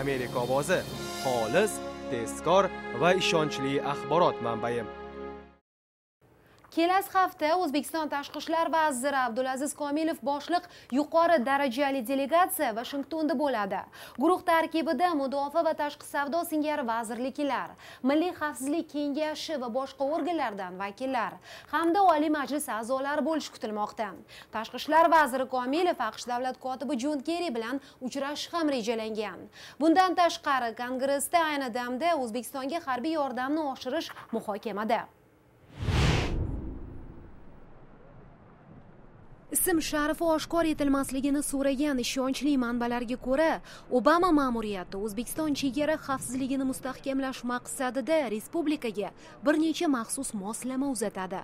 امریکا بازه خالص دستگار و ایشانچلی اخبارات منبعیم kelasi hafta o'zbekiston tashqi ishlar vaziri abdulaziz komilov boshliq yuqori darajali delegatsiya vashingtonda bo'ladi guruh tarkibida mudofaa va tashqi savdo singari vazirliklar milliy xavfsizlik kengashi va boshqa organlardan vakillar hamda oliy majlis a'zolari bo'lishi kutilmoqda tashqi ishlar vaziri komilov aqsh davlat kotibi jon kerri bilan uchrashish ham rejalangan bundan tashqari kongressda ayni damda o'zbekistonga harbiy yordamni oshirish muhokamada ism sharifi oshkor etilmasligini so'ragan ishonchli manbalarga ko'ra obama ma'muriyati o'zbekiston chegara xavfsizligini mustahkamlash maqsadida respublikaga bir necha maxsus moslama uzatadi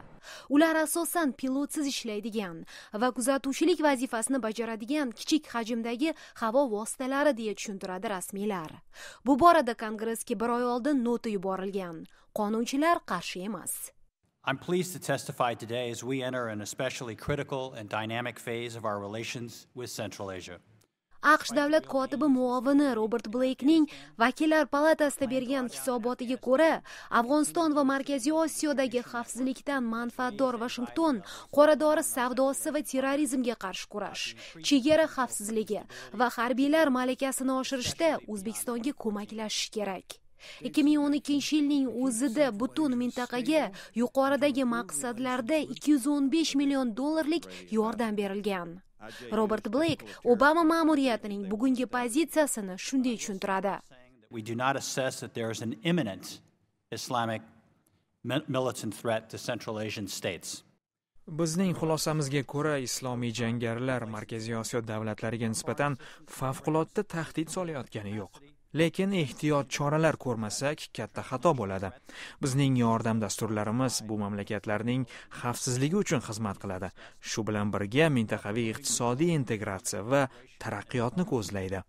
ular asosan pilotsiz ishlaydigan va kuzatuvchilik vazifasini bajaradigan kichik hajmdagi havo vositalari deya tushuntiradi rasmiylar bu borada kongressga bir oy oldin nota yuborilgan qonunchilar qarshi emas I'm pleased to testify today as we enter an especially critical and dynamic phase of our relations with Central Asia. aqsh davlat kotibi muovini robert bleykning vakillar palatasida bergan hisobotiga ko'ra afg'oniston va markaziy osiyodagi xavfsizlikdan manfaatdor vashington qoradori savdosi va terrorizmga qarshi kurash chegara xavfsizligi va harbiylar malakasini oshirishda o'zbekistonga ko'maklashishi kerak 2012 yilning o'zida butun mintaqaga yuqoridagi maqsadlarda 215 million dollarlik yordam berilgan robert bleyk obama ma'muriyatining bugungi pozitsiyasini shunday tushuntiradi we do not assess that there is an imminent islamic militant threat to central asian states bizning xulosamizga ko'ra islomiy jangarilar markaziy osiyo davlatlariga nisbatan favqulodda tahdid solayotgani yo'q lekin ehtiyot choralar ko'rmasak katta xato bo'ladi bizning yordam dasturlarimiz bu mamlakatlarning xavfsizligi uchun xizmat qiladi shu bilan birga mintaqaviy iqtisodiy integratsiya va taraqqiyotni ko'zlaydi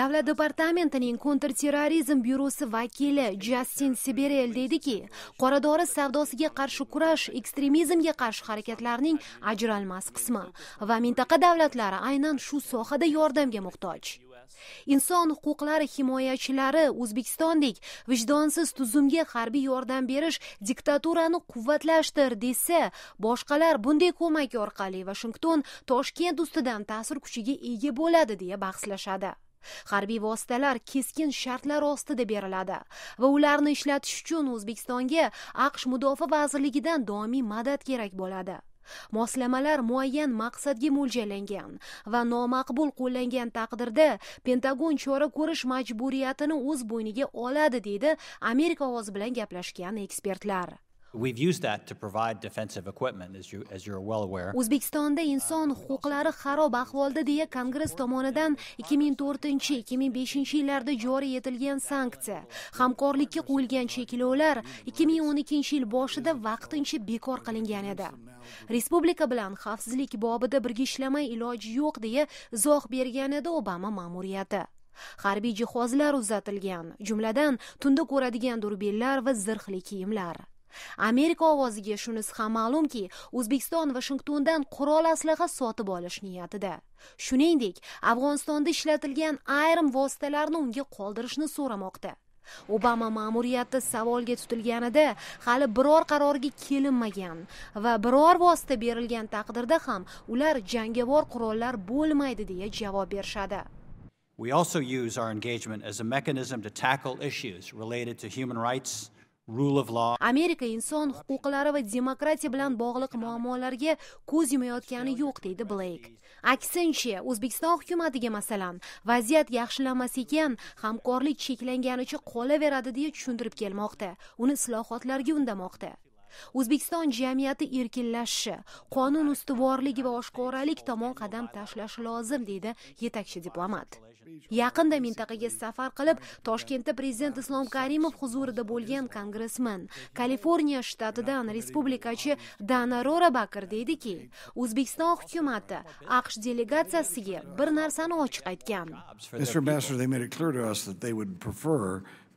davlat departamentining kontrterrorizm byurosi vakili jastin siberel deydiki qora dori savdosiga qarshi kurash ekstremizmga qarshi harakatlarning ajralmas qismi va mintaqa davlatlari aynan shu sohada yordamga muhtoj inson huquqlari himoyachilari o'zbekistondek vijdonsiz tuzumga harbiy yordam berish diktaturani quvvatlashtir desa boshqalar bunday ko'mak orqali vashington toshkent ustidan ta'sir kuchiga ega bo'ladi deya bahslashadi harbiy vositalar keskin shartlar ostida beriladi va ularni ishlatish uchun o'zbekistonga aqsh mudofaa vazirligidan doimiy madad kerak bo'ladi moslamalar muayyan maqsadga mo'ljallangan va nomaqbul qo'llangan taqdirda pentagon chora ko'rish majburiyatini o'z bo'yniga oladi deydi amerika ovozi bilan gaplashgan ekspertlar o'zbekistonda inson huquqlari xarob ahvolda deya kongress tomonidan 2004-2005 yillarda joriy etilgan sanksiya hamkorlikka qo'yilgan cheklovlar 2012 yil boshida vaqtincha bekor qilingan edi respublika bilan xavfsizlik bobida birga ishlamay iloji yo'q deya izoh bergan edi obama ma'muriyati harbiy jihozlar uzatilgan jumladan tunda ko'radigan durbinlar va zirhli kiyimlar amerika ovoziga shunisi ham ma'lumki o'zbekiston vashingtondan qurol aslaha sotib olish niyatida shuningdek afg'onistonda ishlatilgan ayrim vositalarni unga qoldirishni so'ramoqda obama ma'muriyati savolga tutilganida hali biror qarorga kelinmagan va biror vosita berilgan taqdirda ham ular jangovar qurollar bo'lmaydi deya javob berishadi We also use our engagement as a mechanism to tackle issues related to human rights, amerika inson huquqlari va demokratiya bilan bog'liq muammolarga ko'z yumayotgani yo'q deydi bleyk aksincha o'zbekiston hukumatiga masalan vaziyat yaxshilanmas ekan hamkorlik cheklanganicha qolaveradi deya tushuntirib kelmoqda uni islohotlarga undamoqda o'zbekiston jamiyati erkinlashishi qonun ustuvorligi va oshkoralik tomon qadam tashlashi lozim deydi yetakchi diplomat yaqinda mintaqaga safar qilib toshkentda prezident islom karimov huzurida bo'lgan kongressmen kaliforniya shtatidan respublikachi dana rorabaker deydiki o'zbekiston hukumati aqsh delegatsiyasiga bir narsani ochiq aytgan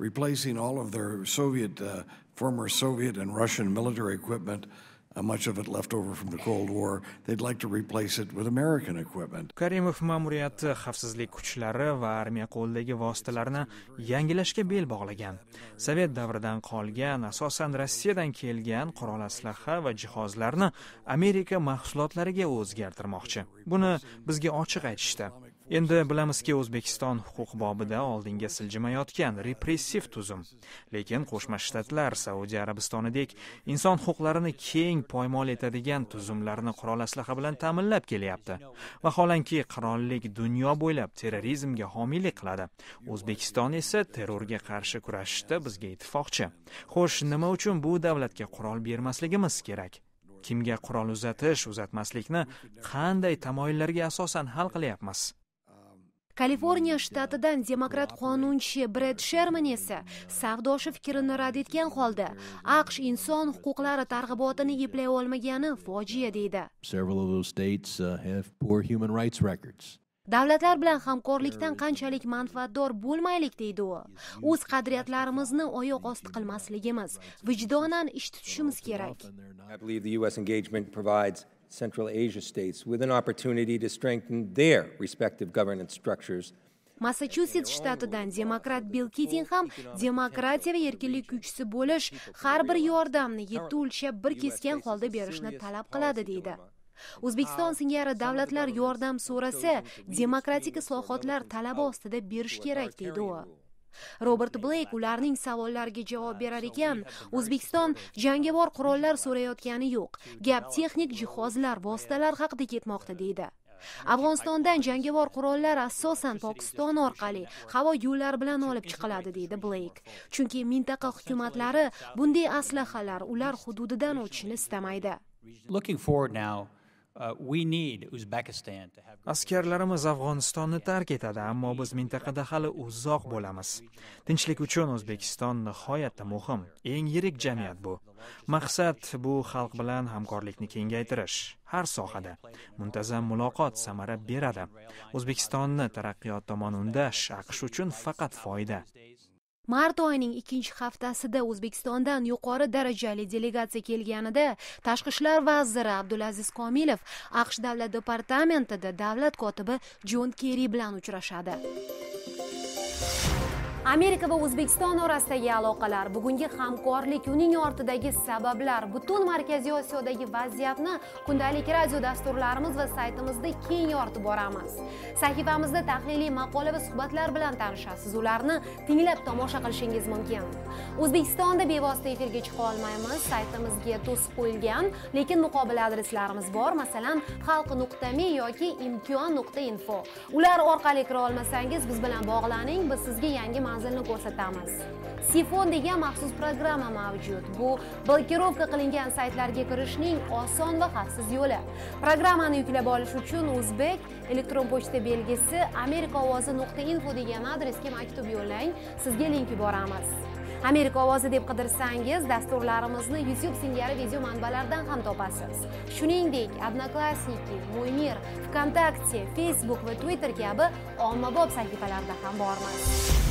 replacing all of their soviet uh, former soviet and russian military equipment uh, Uh, much of it left over from the Cold War. They'd like to replace it with American equipment. Karimov ma'muriyati uh, xavfsizlik kuchlari va armiya qo'lidagi vositalarni yangilashga bel bog'lagan. Sovet davridan qolgan, asosan Rossiyadan kelgan qurol aslaha va jihozlarni Amerika mahsulotlariga o'zgartirmoqchi. Buni bizga ochiq aytishdi. endi bilamizki o'zbekiston huquq bobida oldinga siljimayotgan repressiv tuzum lekin qo'shma shtatlar saudiya arabistonidek inson huquqlarini keng poymol etadigan tuzumlarni qurol aslaha bilan ta'minlab kelyapti vaholanki qirollik dunyo bo'ylab terrorizmga homiylik qiladi o'zbekiston esa terrorga qarshi kurashishda bizga ittifoqchi xo'sh nima uchun bu davlatga qurol bermasligimiz kerak kimga qurol uzatish uzatmaslikni qanday tamoyillarga asosan hal qilyapmiz kaliforniya shtatidan demokrat qonunchi bred sherman esa savdoshi fikrini rad etgan holda aqsh inson huquqlari targ'ibotini eplay olmagani fojia deydi uh, davlatlar bilan hamkorlikdan qanchalik manfaatdor bo'lmaylik deydi u o'z qadriyatlarimizni oyoq osti qilmasligimiz vijdonan ish tutishimiz kerak Central Asia states, with an opportunity to strengthen their respective governance structures. массачусетс штатыдан демократ билл китингхам демократия ва еркинлик күчсү болуш ҳар бир ёрдамны етти улча бир кескен холда беришни талап қилади дейди o'zbekiston singari давлатлар yordam so'rasa demokratik islohotlar talabi ostida berish kerak deydi u robert bleyk ularning savollariga javob berar ekan o'zbekiston jangovar qurollar so'rayotgani yo'q gap texnik jihozlar vositalar haqida ketmoqda deydi afg'onistondan jangovar qurollar asosan pokiston orqali havo yo'llari bilan olib chiqiladi deydi bleyk chunki mintaqa hukumatlari bunday aslahalar ular hududidan o'tishini istamaydi looking forward now Uh, askarlarimiz afg'onistonni tark etadi ammo biz mintaqada hali uzoq bo'lamiz tinchlik uchun o'zbekiston nihoyatda muhim eng yirik jamiyat bu maqsad bu xalq bilan hamkorlikni kengaytirish har sohada muntazam muloqot samara beradi o'zbekistonni taraqqiyot tomon undash aqsh uchun faqat foyda mart oyining ikkinchi haftasida o'zbekistondan yuqori darajali delegatsiya kelganida tashqi ishlar vaziri abdulaziz komilov aqsh davlat departamentida davlat kotibi jon kerri bilan uchrashadi amerika va o'zbekiston orasidagi aloqalar bugungi hamkorlik uning ortidagi sabablar butun markaziy osiyodagi vaziyatni kundalik radio dasturlarimiz va saytimizda keng yoritib boramiz sahifamizda tahliliy maqola va suhbatlar bilan tanishasiz ularni tinglab tomosha qilishingiz mumkin o'zbekistonda bevosita efirga chiqa olmaymiz saytimizga to'sib qo'yilgan lekin muqobil adreslarimiz bor masalan xalq nuqta me yoki imkon nuqta info ular orqali kira olmasangiz biz bilan bog'laning biz sizga yangi manzilni ko'rsatamiz sifon degan maxsus programma mavjud bu blokirovka qilingan saytlarga kirishning oson va xavfsiz yo'li programmani yuklab olish uchun o'zbek elektron pochta belgisi amerika ovozi nuqta info degan adresga maktub yo'llang sizga link yuboramiz amerika ovozi deb qidirsangiz dasturlarimizni youtube singari video manbalaridan ham topasiz shuningdek odnoklassniki mo'ymir vkontakte facebook va twitter kabi ommabop sahifalarda ham bormiz